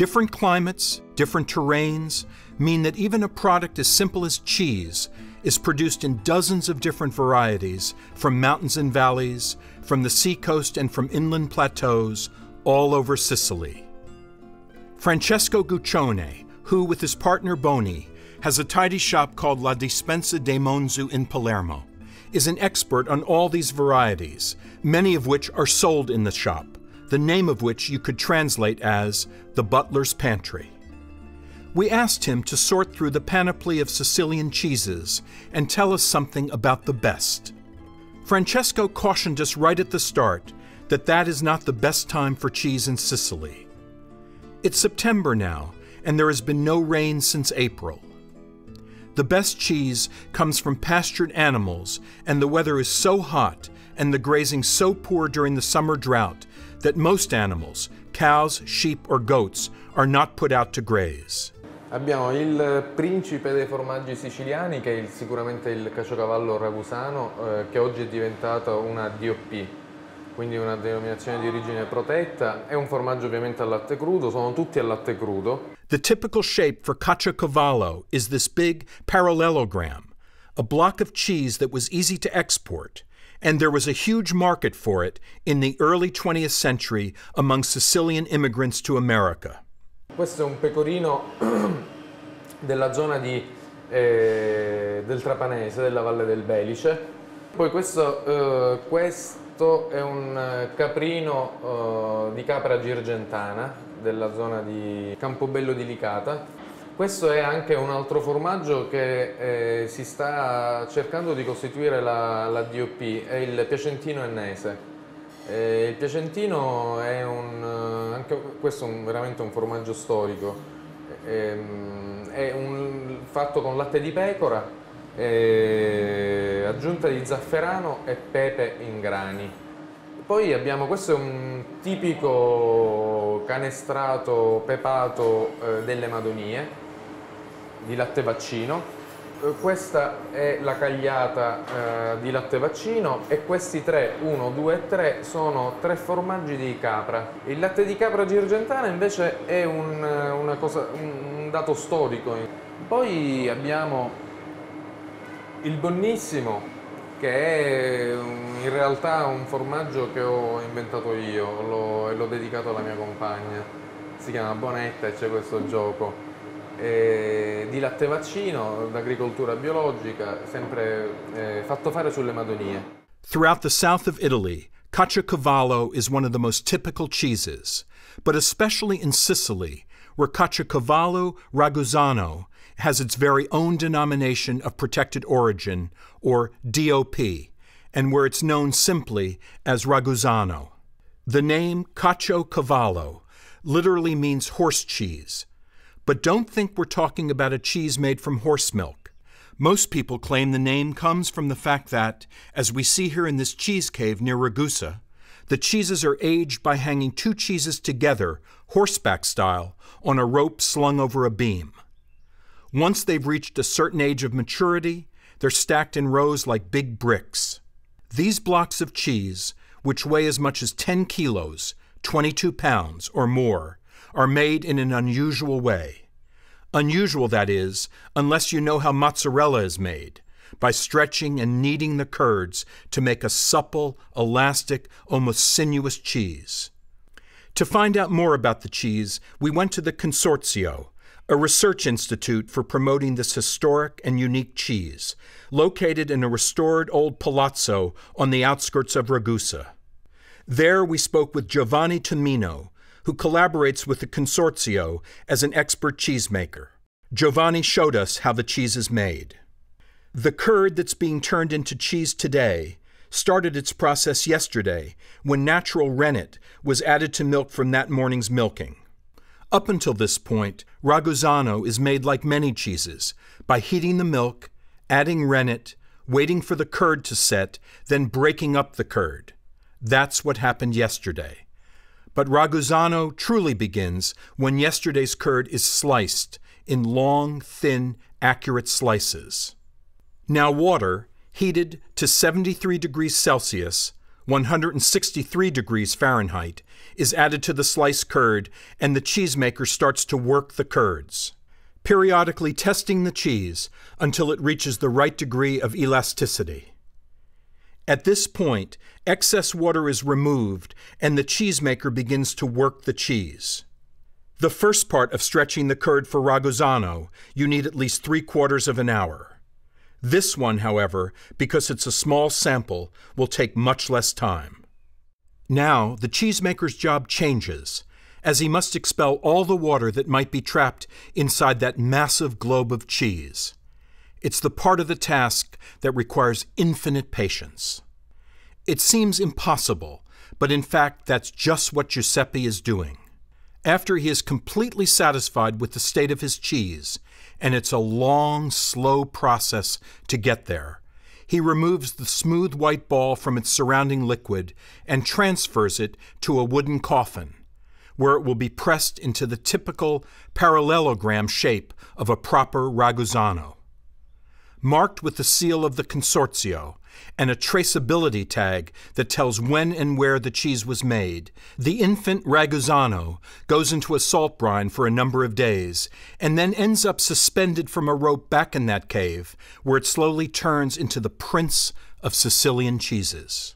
Different climates, different terrains mean that even a product as simple as cheese is produced in dozens of different varieties from mountains and valleys, from the seacoast and from inland plateaus, all over Sicily. Francesco Guccione, who with his partner Boni has a tidy shop called La Dispensa dei Monzu in Palermo, is an expert on all these varieties, many of which are sold in the shop the name of which you could translate as the Butler's Pantry. We asked him to sort through the panoply of Sicilian cheeses and tell us something about the best. Francesco cautioned us right at the start that that is not the best time for cheese in Sicily. It's September now, and there has been no rain since April. The best cheese comes from pastured animals, and the weather is so hot and the grazing so poor during the summer drought that most animals, cows, sheep, or goats, are not put out to graze. Abbiamo il principe dei formaggi siciliani, che è sicuramente il caciocavallo Ragusano, eh, che oggi è diventato una DOP, quindi una denominazione di origine protetta. È un formaggio ovviamente al latte crudo, sono tutti al latte crudo. The typical shape for caciocavallo is this big parallelogram, a block of cheese that was easy to export, and there was a huge market for it in the early 20th century among Sicilian immigrants to America. Questo è un pecorino della zona di, eh, del Trapanese, della Valle del Belice. Poi questo, eh, questo Questo è un eh, caprino eh, di capra girgentana della zona di Campobello di Licata. Questo è anche un altro formaggio che eh, si sta cercando di costituire la, la DOP, è il piacentino ennese. Eh, il piacentino è un, eh, anche questo è un, veramente un formaggio storico, ehm, è un, fatto con latte di pecora, e eh, aggiunta di zafferano e pepe in grani. Poi abbiamo, questo è un tipico canestrato pepato eh, delle Madonie di latte vaccino. Eh, questa è la cagliata eh, di latte vaccino e questi tre, uno, due e tre, sono tre formaggi di capra. Il latte di capra girgentana invece è un, eh, cosa, un dato storico. Poi abbiamo il Bonnissimo, che è in realtà un formaggio che ho inventato io e l'ho dedicato alla mia compagna. Si chiama Bonetta e c'è questo gioco. E di latte vaccino, d'agricoltura biologica, sempre eh, fatto fare sulle Madonie. Throughout the south of Italy, caciocavallo is one of the most typical cheeses, but especially in Sicily, Racacciacavallo Ragusano has its very own denomination of protected origin, or DOP, and where it's known simply as Ragusano. The name Cacio Cavallo literally means horse cheese, but don't think we're talking about a cheese made from horse milk. Most people claim the name comes from the fact that, as we see here in this cheese cave near Ragusa, the cheeses are aged by hanging two cheeses together, horseback style, on a rope slung over a beam. Once they've reached a certain age of maturity, they're stacked in rows like big bricks. These blocks of cheese, which weigh as much as 10 kilos, 22 pounds or more, are made in an unusual way. Unusual, that is, unless you know how mozzarella is made, by stretching and kneading the curds to make a supple, elastic, almost sinuous cheese. To find out more about the cheese, we went to the Consortio, a research institute for promoting this historic and unique cheese, located in a restored old palazzo on the outskirts of Ragusa. There we spoke with Giovanni Tomino, who collaborates with the Consortio as an expert cheesemaker. Giovanni showed us how the cheese is made. The curd that's being turned into cheese today started its process yesterday when natural rennet was added to milk from that morning's milking. Up until this point, Ragusano is made like many cheeses by heating the milk, adding rennet, waiting for the curd to set, then breaking up the curd. That's what happened yesterday. But Ragusano truly begins when yesterday's curd is sliced in long, thin, accurate slices now water, heated to 73 degrees Celsius, 163 degrees Fahrenheit, is added to the sliced curd, and the cheesemaker starts to work the curds, periodically testing the cheese until it reaches the right degree of elasticity. At this point, excess water is removed and the cheesemaker begins to work the cheese. The first part of stretching the curd for Ragusano, you need at least three quarters of an hour. This one, however, because it's a small sample, will take much less time. Now, the cheesemaker's job changes, as he must expel all the water that might be trapped inside that massive globe of cheese. It's the part of the task that requires infinite patience. It seems impossible, but in fact, that's just what Giuseppe is doing. After he is completely satisfied with the state of his cheese, and it's a long, slow process to get there. He removes the smooth white ball from its surrounding liquid and transfers it to a wooden coffin, where it will be pressed into the typical parallelogram shape of a proper Ragusano marked with the seal of the consortio, and a traceability tag that tells when and where the cheese was made. The infant Ragusano goes into a salt brine for a number of days and then ends up suspended from a rope back in that cave, where it slowly turns into the prince of Sicilian cheeses.